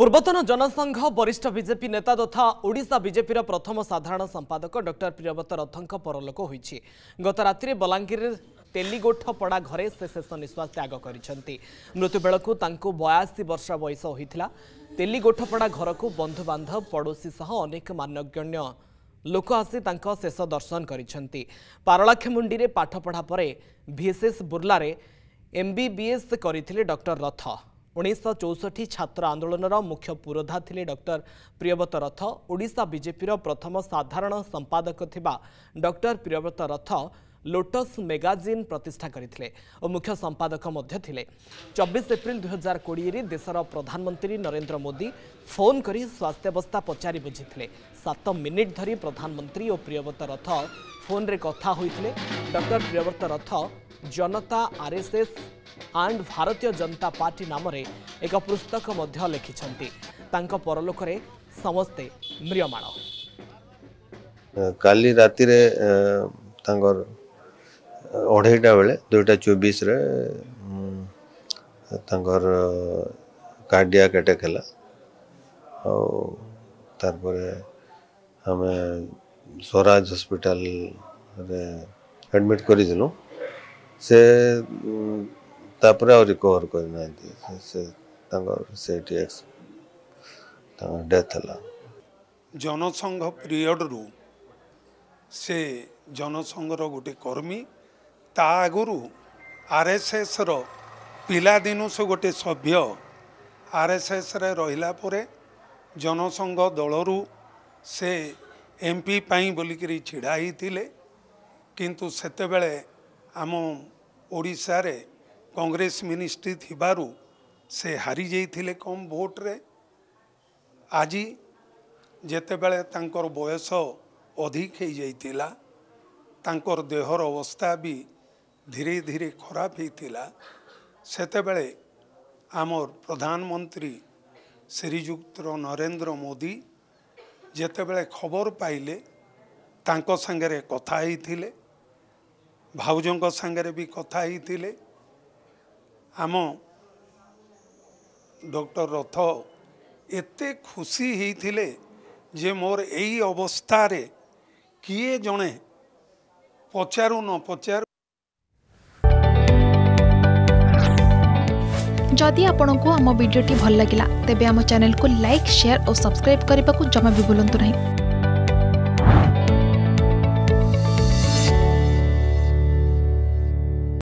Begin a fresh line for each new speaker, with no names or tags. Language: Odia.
ପୂର୍ବତନ ଜନସଂଘ ବରିଷ୍ଠ ବିଜେପି ନେତା ତଥା ଓଡ଼ିଶା ବିଜେପିର ପ୍ରଥମ ସାଧାରଣ ସମ୍ପାଦକ ଡକ୍ଟର ପ୍ରିୟବ୍ରତ ରଥଙ୍କ ପରଲୋକ ହୋଇଛି ଗତ ରାତିରେ ବଲାଙ୍ଗୀର ତେଲିଗୋଠପଡ଼ା ଘରେ ସେ ଶେଷ ନିଶ୍ୱାସ ତ୍ୟାଗ କରିଛନ୍ତି ମୃତ୍ୟୁବେଳକୁ ତାଙ୍କୁ ବୟାଅଶୀ ବର୍ଷ ବୟସ ହୋଇଥିଲା ତେଲିଗୋଠପଡ଼ା ଘରକୁ ବନ୍ଧୁବାନ୍ଧବ ପଡ଼ୋଶୀ ସହ ଅନେକ ମାନ୍ୟଗଣ୍ୟ ଲୋକ ଆସି ତାଙ୍କ ଶେଷ ଦର୍ଶନ କରିଛନ୍ତି ପାରଳାକ୍ଷମୁଣ୍ଡିରେ ପାଠପଢ଼ା ପରେ ଭିଏସ୍ଏସ୍ ବୁର୍ଲାରେ ଏମ୍ବିବିଏସ୍ କରିଥିଲେ ଡକ୍ଟର ରଥ ଉଣେଇଶହ ଚଉଷଠି ଛାତ୍ର ଆନ୍ଦୋଳନର ମୁଖ୍ୟ ପୁରୋଧା ଥିଲେ ଡକ୍ଟର ପ୍ରିୟବ୍ରତ ରଥ ଓଡ଼ିଶା ବିଜେପିର ପ୍ରଥମ ସାଧାରଣ ସମ୍ପାଦକ ଥିବା ଡକ୍ଟର ପ୍ରିୟବ୍ରତ ରଥ ଲୋଟସ୍ ମେଗାଜିନ୍ ପ୍ରତିଷ୍ଠା କରିଥିଲେ ଓ ମୁଖ୍ୟ ସମ୍ପାଦକ ମଧ୍ୟ ଥିଲେ ଚବିଶ ଏପ୍ରିଲ ଦୁଇହଜାର କୋଡ଼ିଏରେ ଦେଶର ପ୍ରଧାନମନ୍ତ୍ରୀ ନରେନ୍ଦ୍ର ମୋଦି ଫୋନ୍ କରି ସ୍ୱାସ୍ଥ୍ୟାବସ୍ଥା ପଚାରି ବୁଝିଥିଲେ ସାତ ମିନିଟ୍ ଧରି ପ୍ରଧାନମନ୍ତ୍ରୀ ଓ ପ୍ରିୟବ୍ରତ ରଥ ଫୋନ୍ରେ କଥା ହୋଇଥିଲେ ଡକ୍ଟର ପ୍ରିୟବ୍ରତ ରଥ জনতা আরএসএস ଆଣ୍ଡ ଭାରତୀୟ ଜନତା ପାର୍ଟି ନାମରେ ଏକ ପୁସ୍ତକ ମଧ୍ୟ ଲେଖିଛନ୍ତି ତାଙ୍କ ପରଲୋକରେ ସମସ୍ତେ ମ୍ରିୟମାଣ
କାଲି ରାତିରେ ତାଙ୍କର ଅଢ଼େଇଟା ବେଳେ ଦୁଇଟା ଚବିଶରେ ତାଙ୍କର କାର୍ଡ଼ିଆକ୍ ଆଟାକ୍ ହେଲା ଆଉ ତାପରେ ଆମେ ସ୍ୱରାଜ ହସ୍ପିଟାଲରେ ଆଡ଼ମିଟ୍ କରିଥିଲୁ ସେ ତାପରେ ଆଉ ରିକଭର କରିନାହାନ୍ତି ସେ ତାଙ୍କର ସେଇଠି ତାଙ୍କର ଡେଥ୍ ହେଲା
ଜନସଂଘ ପିରିୟଡ଼ରୁ ସେ ଜନସଂଘର ଗୋଟେ କର୍ମୀ ତା ଆଗରୁ ଆର୍ ଏସ୍ ଏସ୍ର ପିଲାଦିନୁ ସେ ଗୋଟେ ସଭ୍ୟ ଆର୍ ଏସ୍ ଏସ୍ରେ ରହିଲା ପରେ ଜନସଂଘ ଦଳରୁ ସେ ଏମ୍ ପି ପାଇଁ ବୋଲିକରି ଛିଡ଼ା ହେଇଥିଲେ କିନ୍ତୁ ସେତେବେଳେ ଆମ ଓଡ଼ିଶାରେ କଂଗ୍ରେସ ମିନିଷ୍ଟ୍ରି ଥିବାରୁ ସେ ହାରି ଯାଇଥିଲେ କମ୍ ଭୋଟ୍ରେ ଆଜି ଯେତେବେଳେ ତାଙ୍କର ବୟସ ଅଧିକ ହୋଇଯାଇଥିଲା ତାଙ୍କର ଦେହର ଅବସ୍ଥା ବି ଧୀରେ ଧୀରେ ଖରାପ ହୋଇଥିଲା ସେତେବେଳେ ଆମର ପ୍ରଧାନମନ୍ତ୍ରୀ ଶ୍ରୀଯୁକ୍ତ ନରେନ୍ଦ୍ର ମୋଦି ଯେତେବେଳେ ଖବର ପାଇଲେ ତାଙ୍କ ସାଙ୍ଗରେ କଥା ହୋଇଥିଲେ ଭାଉଜଙ୍କ ସାଙ୍ଗରେ ବି କଥା ହେଇଥିଲେ ଆମ ଡକ୍ଟର ରଥ ଏତେ ଖୁସି ହେଇଥିଲେ ଯେ ମୋର ଏଇ ଅବସ୍ଥାରେ କିଏ ଜଣେ ପଚାରୁ ନ ପଚାରୁ
ଯଦି ଆପଣଙ୍କୁ ଆମ ଭିଡ଼ିଓଟି ଭଲ ଲାଗିଲା ତେବେ ଆମ ଚ୍ୟାନେଲକୁ ଲାଇକ୍ ସେୟାର ଓ ସବସ୍କ୍ରାଇବ୍ କରିବାକୁ ଜମା ବି ଭୁଲନ୍ତୁ ନାହିଁ